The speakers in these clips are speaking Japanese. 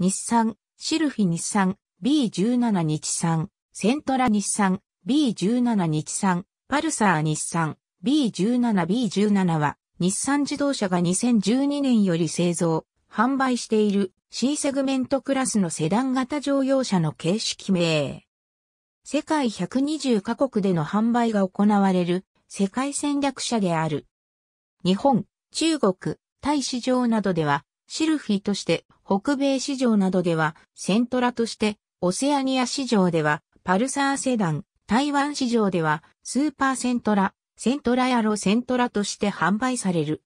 日産、シルフィ日産、B17 日産、セントラ日産、B17 日産、パルサー日産、B17、B17 は、日産自動車が2012年より製造、販売している C セグメントクラスのセダン型乗用車の形式名。世界120カ国での販売が行われる世界戦略車である。日本、中国、タイ市場などではシルフィとして北米市場などではセントラとして、オセアニア市場ではパルサーセダン、台湾市場ではスーパーセントラ、セントラやロセントラとして販売される。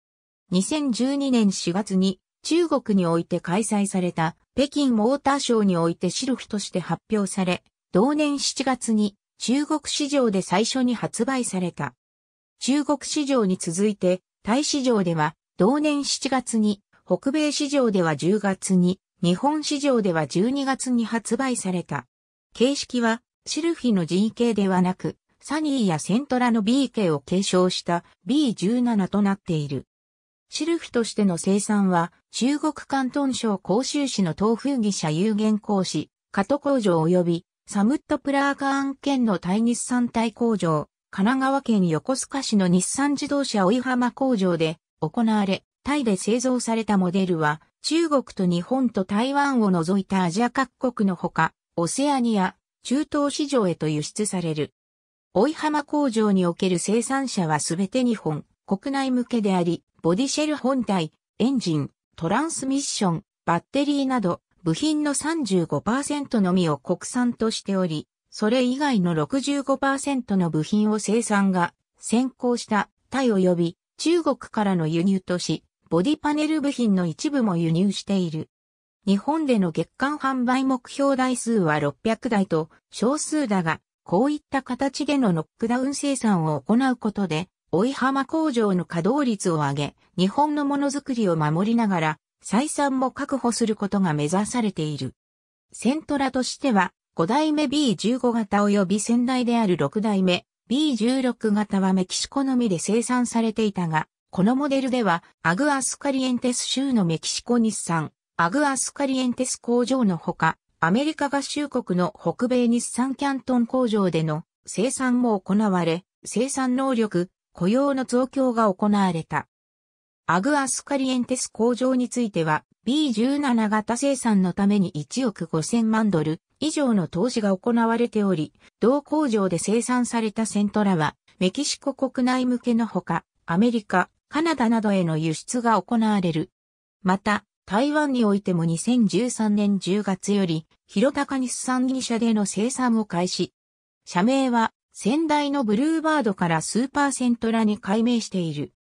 2012年4月に中国において開催された北京モーターショーにおいてシルフとして発表され、同年7月に中国市場で最初に発売された。中国市場に続いて、タイ市場では同年7月に北米市場では10月に、日本市場では12月に発売された。形式は、シルフィの g 形ではなく、サニーやセントラの b 形を継承した B17 となっている。シルフィとしての生産は、中国関東省広州市の東風義社有限公司、加藤工場及び、サムットプラーカー案件の対日産体工場、神奈川県横須賀市の日産自動車追浜工場で行われ、タイで製造されたモデルは、中国と日本と台湾を除いたアジア各国のほか、オセアニア、中東市場へと輸出される。追浜工場における生産者はすべて日本、国内向けであり、ボディシェル本体、エンジン、トランスミッション、バッテリーなど、部品の35%のみを国産としており、それ以外の65%の部品を生産が先行したタイ及び中国からの輸入とし、ボディパネル部品の一部も輸入している。日本での月間販売目標台数は600台と少数だが、こういった形でのノックダウン生産を行うことで、追浜工場の稼働率を上げ、日本のものづくりを守りながら、採算も確保することが目指されている。セントラとしては、5代目 B15 型及び先代である6代目 B16 型はメキシコのみで生産されていたが、このモデルでは、アグアスカリエンテス州のメキシコ日産、アグアスカリエンテス工場のほか、アメリカ合衆国の北米日産キャントン工場での生産も行われ、生産能力、雇用の増強が行われた。アグアスカリエンテス工場については B17 型生産のために1億5000万ドル以上の投資が行われており、同工場で生産されたセントラはメキシコ国内向けのほか、アメリカ、カナダなどへの輸出が行われる。また、台湾においても2013年10月より、広高日産2社での生産を開始。社名は、先代のブルーバードからスーパーセントラに改名している。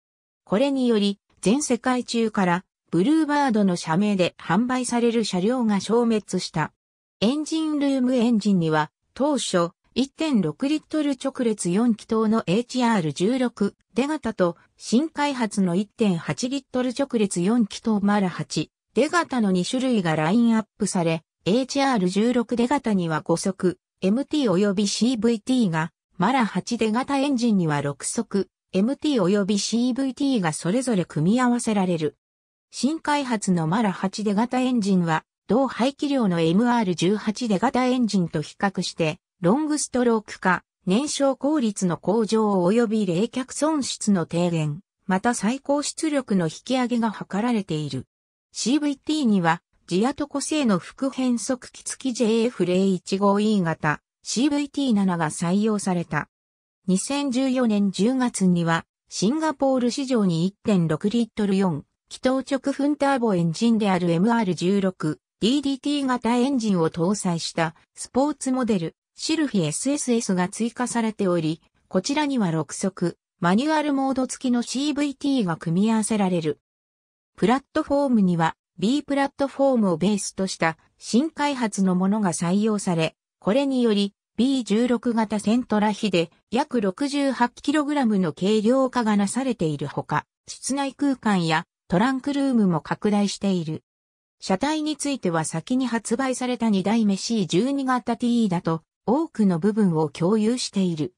これにより、全世界中から、ブルーバードの社名で販売される車両が消滅した。エンジンルームエンジンには、当初、1.6リットル直列4気筒の HR16 出型と新開発の1.8リットル直列4気筒マラ8出型の2種類がラインアップされ、HR16 出型には5速、MT 及び CVT が、マラ8出型エンジンには6速、MT 及び CVT がそれぞれ組み合わせられる。新開発のマラ8出型エンジンは、同排気量の MR18 出型エンジンと比較して、ロングストローク化、燃焼効率の向上及び冷却損失の低減、また最高出力の引き上げが図られている。CVT には、ジアトコ製の副変速機付き JF015E 型 CVT7 が採用された。2014年10月には、シンガポール市場に1.6リットル4、気筒直噴ターボエンジンである MR16、DDT 型エンジンを搭載したスポーツモデルシルフィ SSS が追加されており、こちらには6速、マニュアルモード付きの CVT が組み合わせられる。プラットフォームには B プラットフォームをベースとした新開発のものが採用され、これにより B16 型セントラ比で約 68kg の軽量化がなされているほか、室内空間やトランクルームも拡大している。車体については先に発売された2代目 C12 型 T e だと多くの部分を共有している。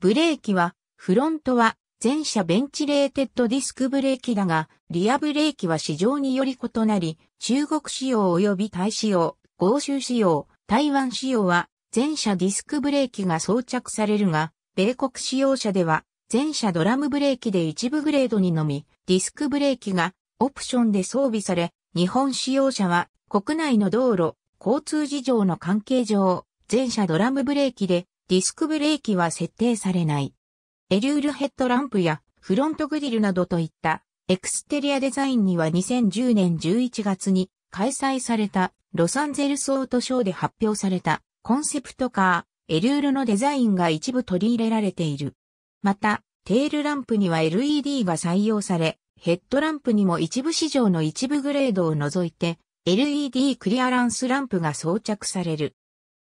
ブレーキは、フロントは全車ベンチレーテッドディスクブレーキだが、リアブレーキは市場により異なり、中国仕様及びタイ仕様、豪州仕様、台湾仕様は、全車ディスクブレーキが装着されるが、米国使用者では、前者ドラムブレーキで一部グレードにのみ、ディスクブレーキがオプションで装備され、日本使用者は国内の道路、交通事情の関係上、全車ドラムブレーキで、ディスクブレーキは設定されない。エリュールヘッドランプやフロントグリルなどといったエクステリアデザインには2010年11月に開催されたロサンゼルスオートショーで発表されたコンセプトカー、エリュールのデザインが一部取り入れられている。また、テールランプには LED が採用され、ヘッドランプにも一部市場の一部グレードを除いて、LED クリアランスランプが装着される。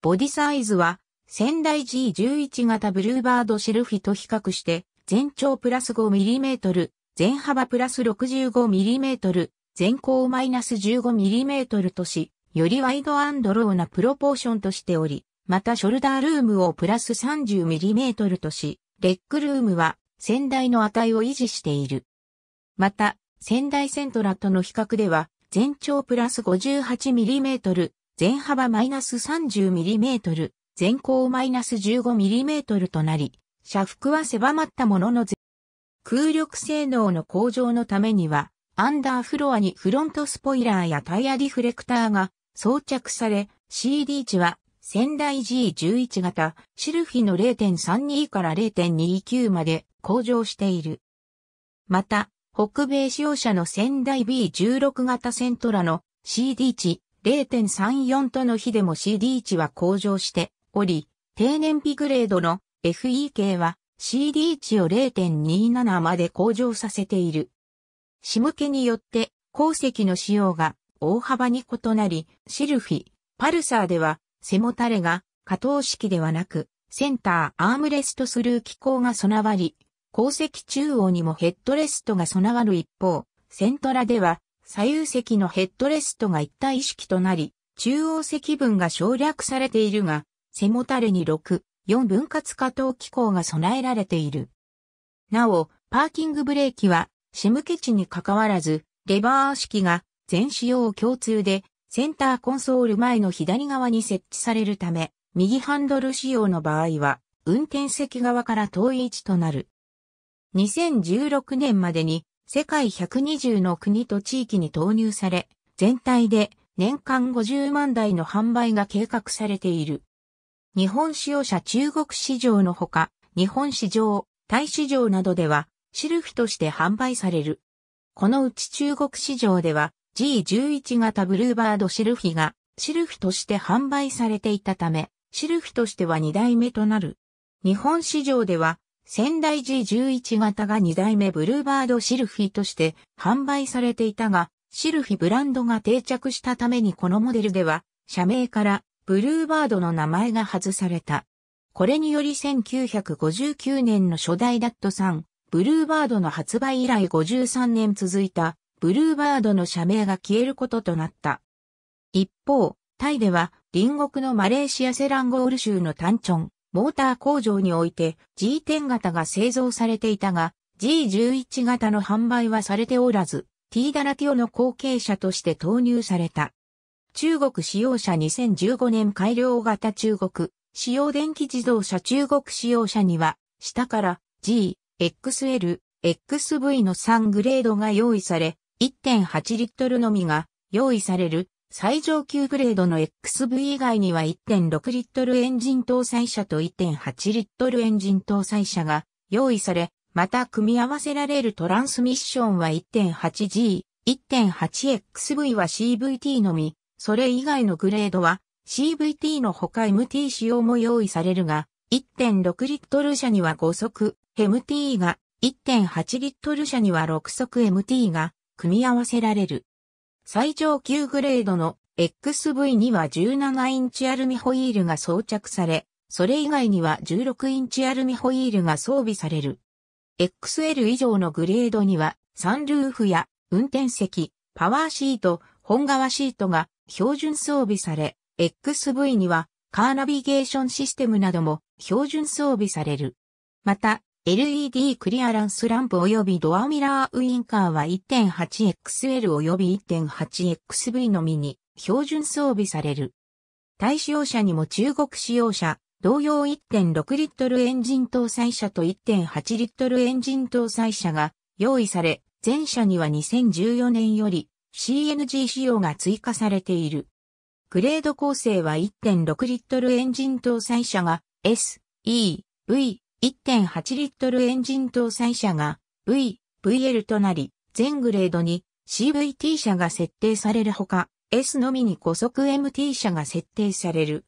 ボディサイズは、仙台 G11 型ブルーバードシェルフィと比較して、全長プラス 5mm、全幅プラス 65mm、全高マイナス 15mm とし、よりワイドアンドローなプロポーションとしており、またショルダールームをプラス 30mm とし、レックルームは仙台の値を維持している。また、仙台セントラとの比較では、全長プラス 58mm、全幅マイナス 30mm、全高マイナス 15mm となり、車幅は狭まったものの空力性能の向上のためには、アンダーフロアにフロントスポイラーやタイヤリフレクターが装着され、CD 値は仙台 G11 型、シルフィの0.32から0.29まで向上している。また、北米使用者の仙台 B16 型セントラの CD 値0.34との比でも CD 値は向上しており、低燃費グレードの FE 系は CD 値を0.27まで向上させている。仕向けによって鉱石の使用が大幅に異なり、シルフィ、パルサーでは背もたれが下等式ではなく、センターアームレストスルー機構が備わり、鉱石中央にもヘッドレストが備わる一方、セントラでは左右席のヘッドレストが一体式となり、中央席分が省略されているが、背もたれに6、4分割加藤機構が備えられている。なお、パーキングブレーキは、シムけチに関わらず、レバー式が全仕様共通で、センターコンソール前の左側に設置されるため、右ハンドル仕様の場合は、運転席側から遠い位置となる。2016年までに世界120の国と地域に投入され、全体で年間50万台の販売が計画されている。日本使用者中国市場のほか、日本市場、タイ市場などでは、シルフとして販売される。このうち中国市場では G11 型ブルーバードシルフィがシルフとして販売されていたため、シルフとしては2代目となる。日本市場では仙台 G11 型が2代目ブルーバードシルフィとして販売されていたが、シルフィブランドが定着したためにこのモデルでは、社名からブルーバードの名前が外された。これにより1959年の初代ダット3、ブルーバードの発売以来53年続いた、ブルーバードの社名が消えることとなった。一方、タイでは、隣国のマレーシアセランゴール州のタンチョン、モーター工場において G10 型が製造されていたが、G11 型の販売はされておらず、T ダラティオの後継者として投入された。中国使用車2015年改良型中国、使用電気自動車中国使用車には、下から G、XL、XV の3グレードが用意され、1.8リットルのみが用意される最上級グレードの XV 以外には1.6リットルエンジン搭載車と1.8リットルエンジン搭載車が用意され、また組み合わせられるトランスミッションは 1.8G、1.8XV は CVT のみ、それ以外のグレードは CVT の他 MT 仕様も用意されるが、1.6リットル車には5速 MT が、1.8リットル車には6速 MT が組み合わせられる。最上級グレードの XV には17インチアルミホイールが装着され、それ以外には16インチアルミホイールが装備される。XL 以上のグレードには、サンルーフや運転席、パワーシート、本革シートが標準装備され、XV にはカーナビゲーションシステムなども標準装備される。また、LED クリアランスランプ及びドアミラーウインカーは 1.8XL 及び 1.8XV のみに標準装備される。対使用車にも中国使用車、同様1.6リットルエンジン搭載車と1.8リットルエンジン搭載車が用意され、全車には2014年より CNG 仕様が追加されている。グレード構成は1.6リットルエンジン搭載車が S、E、V、1.8リットルエンジン搭載車が V、VL となり、全グレードに CVT 車が設定されるほか、S のみに高速 MT 車が設定される。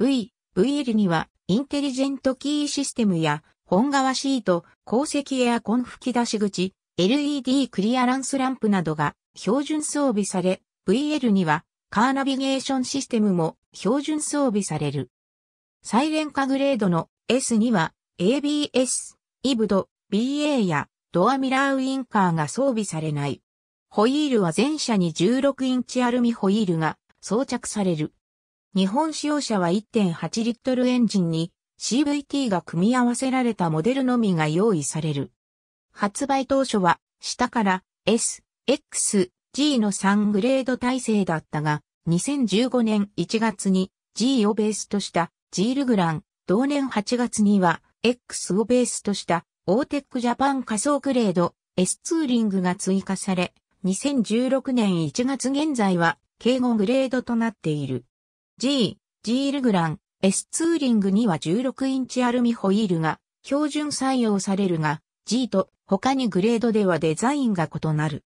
V、VL にはインテリジェントキーシステムや本革シート、鉱石エアコン吹き出し口、LED クリアランスランプなどが標準装備され、VL にはカーナビゲーションシステムも標準装備される。サイレン化グレードの S には ABS、イブド、BA やドアミラーウインカーが装備されない。ホイールは全車に16インチアルミホイールが装着される。日本使用車は1.8リットルエンジンに CVT が組み合わせられたモデルのみが用意される。発売当初は下から S、X、G の3グレード体制だったが、2015年1月に G をベースとした G ルグラン、同年8月には X をベースとしたオーテックジャパン仮想グレード S ツーリングが追加され、2016年1月現在は敬語グレードとなっている。G、G ルグラン、S ツーリングには16インチアルミホイールが標準採用されるが、G と他にグレードではデザインが異なる。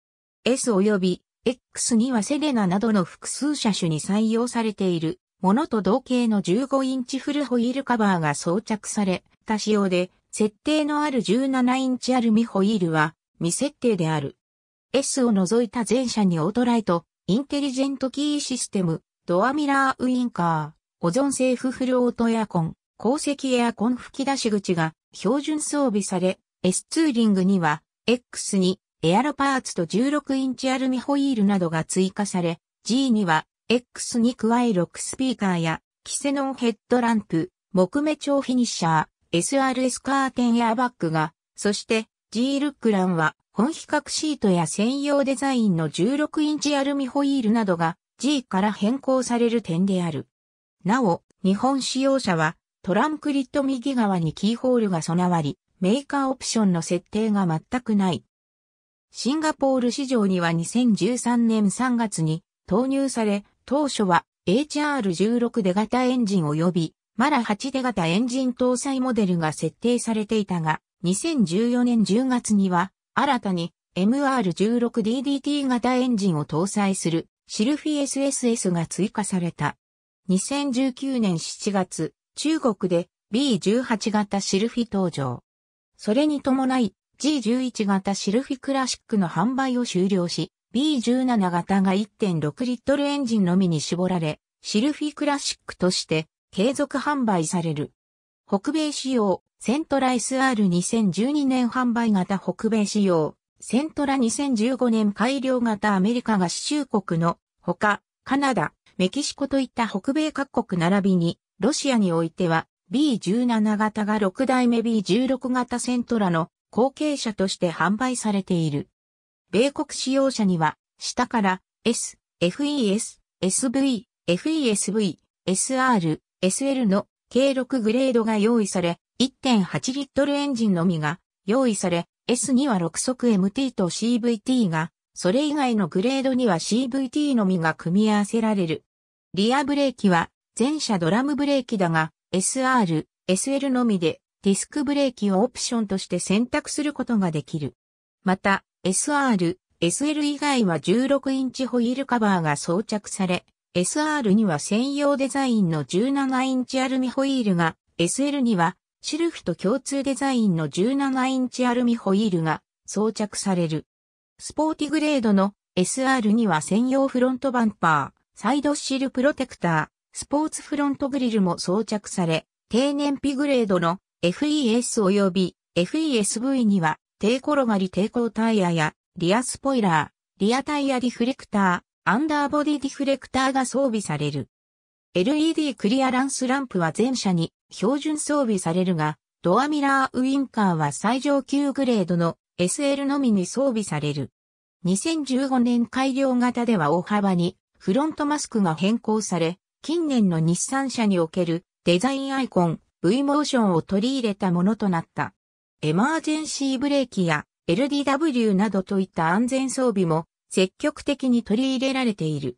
S 及び X にはセレナなどの複数車種に採用されているものと同型の15インチフルホイールカバーが装着され、った仕様で、設定のある17インチアルミホイールは未設定である。S を除いた全車にオートライト、インテリジェントキーシステム、ドアミラーウインカー、オゾンセーフフルオートエアコン、鉱石エアコン吹き出し口が標準装備され、S ツーリングには X にエアロパーツと16インチアルミホイールなどが追加され、G には X に加え6スピーカーやキセノンヘッドランプ、木目調フィニッシャー、SRS カーテンやバッグが、そして G ルックランは本比較シートや専用デザインの16インチアルミホイールなどが G から変更される点である。なお、日本使用者はトランクリット右側にキーホールが備わり、メーカーオプションの設定が全くない。シンガポール市場には2013年3月に投入され、当初は HR16 で型エンジン及びマラ8手型エンジン搭載モデルが設定されていたが、2014年10月には、新たに MR16DDT 型エンジンを搭載するシルフィ SSS が追加された。2019年7月、中国で B18 型シルフィ登場。それに伴い G11 型シルフィクラシックの販売を終了し、B17 型が1.6リットルエンジンのみに絞られ、シルフィクラシックとして継続販売される。北米仕様、セントラ SR2012 年販売型北米仕様、セントラ2015年改良型アメリカ合衆国のほか、カナダ、メキシコといった北米各国並びに、ロシアにおいては B17 型が6代目 B16 型セントラの後継者として販売されている。米国使用者には、下から S、FES、SV、FESV、SR、SL の計6グレードが用意され、1.8リットルエンジンのみが用意され、S には6速 MT と CVT が、それ以外のグレードには CVT のみが組み合わせられる。リアブレーキは全車ドラムブレーキだが、SR、SL のみでディスクブレーキをオプションとして選択することができる。また、SR、SL 以外は16インチホイールカバーが装着され、SR には専用デザインの17インチアルミホイールが、SL にはシルフと共通デザインの17インチアルミホイールが装着される。スポーティグレードの SR には専用フロントバンパー、サイドシルプロテクター、スポーツフロントグリルも装着され、低燃費グレードの FES 及び FESV には低転がり抵抗タイヤやリアスポイラー、リアタイヤリフレクター、アンダーボディディフレクターが装備される。LED クリアランスランプは全車に標準装備されるが、ドアミラーウインカーは最上級グレードの SL のみに装備される。2015年改良型では大幅にフロントマスクが変更され、近年の日産車におけるデザインアイコン V モーションを取り入れたものとなった。エマージェンシーブレーキや LDW などといった安全装備も積極的に取り入れられている。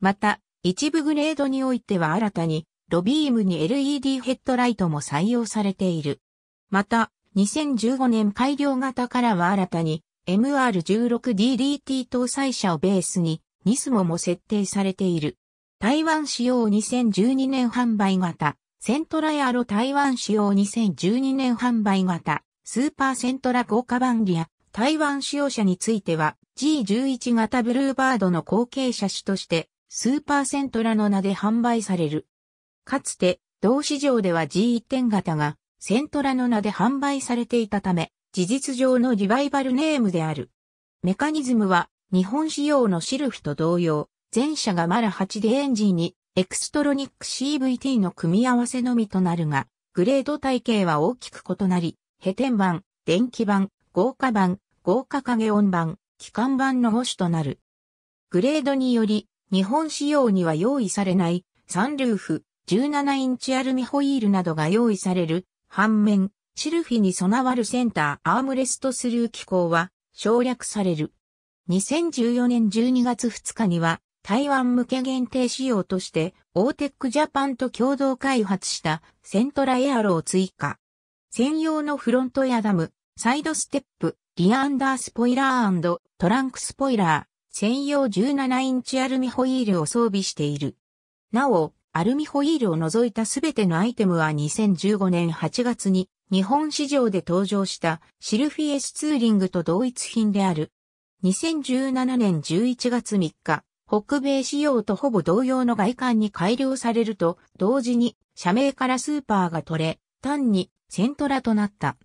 また、一部グレードにおいては新たに、ロビームに LED ヘッドライトも採用されている。また、2015年改良型からは新たに MR16DDT 搭載車をベースにニスモも設定されている。台湾仕様2012年販売型、セントラヤロ台湾仕様2012年販売型、スーパーセントラ豪華版リア、台湾使用者については G11 型ブルーバードの後継車種としてスーパーセントラの名で販売される。かつて同市場では G1.0 型がセントラの名で販売されていたため事実上のリバイバルネームである。メカニズムは日本仕様のシルフと同様前者がマラ8でエンジンにエクストロニック CVT の組み合わせのみとなるが、グレード体系は大きく異なり、ヘテン版、電気版、豪華版、豪華影音版、機関版の保守となる。グレードにより、日本仕様には用意されない、サンルーフ、17インチアルミホイールなどが用意される、反面、シルフィに備わるセンターアームレストスルー機構は省略される。2014年12月2日には台湾向け限定仕様としてオーテックジャパンと共同開発したセントラエアロを追加。専用のフロントやダム、サイドステップ、リアアンダースポイラートランクスポイラー、専用17インチアルミホイールを装備している。なお、アルミホイールを除いたすべてのアイテムは2015年8月に日本市場で登場したシルフィエスツーリングと同一品である。2017年11月3日、北米仕様とほぼ同様の外観に改良されると同時に社名からスーパーが取れ、単にセントラとなった。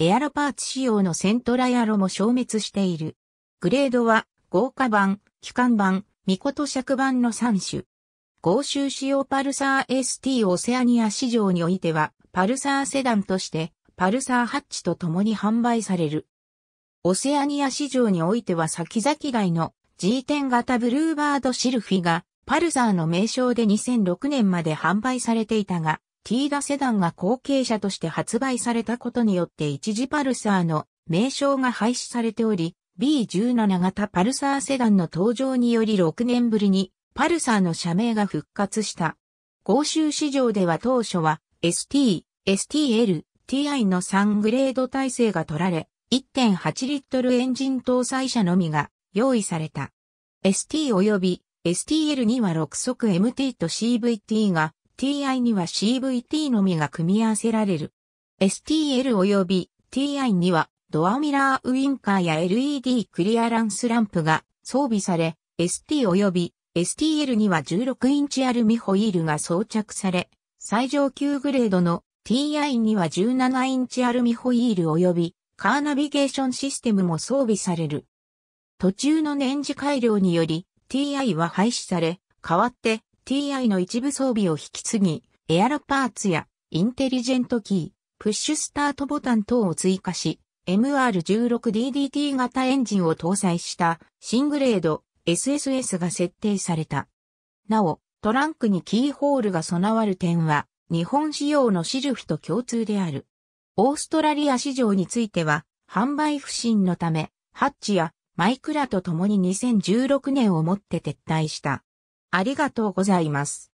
エアロパーツ仕様のセントラヤロも消滅している。グレードは、豪華版、機関版、ミコト尺版の3種。豪州仕様パルサー ST オセアニア市場においては、パルサーセダンとして、パルサーハッチと共に販売される。オセアニア市場においては先々外の G10 型ブルーバードシルフィが、パルサーの名称で2006年まで販売されていたが、ティーダセダンが後継者として発売されたことによって一時パルサーの名称が廃止されており、B17 型パルサーセダンの登場により6年ぶりにパルサーの社名が復活した。欧州市場では当初は ST、STL、TI の3グレード体制が取られ、1.8リットルエンジン搭載車のみが用意された。ST 及び STL には6速 MT と CVT が TI には CVT のみが組み合わせられる。STL 及び TI にはドアミラーウインカーや LED クリアランスランプが装備され、ST 及び STL には16インチアルミホイールが装着され、最上級グレードの TI には17インチアルミホイール及びカーナビゲーションシステムも装備される。途中の年次改良により TI は廃止され、代わって TI の一部装備を引き継ぎ、エアロパーツやインテリジェントキー、プッシュスタートボタン等を追加し、MR16DDT 型エンジンを搭載したシングレード SSS が設定された。なお、トランクにキーホールが備わる点は、日本仕様のシルフと共通である。オーストラリア市場については、販売不振のため、ハッチやマイクラと共に2016年をもって撤退した。ありがとうございます。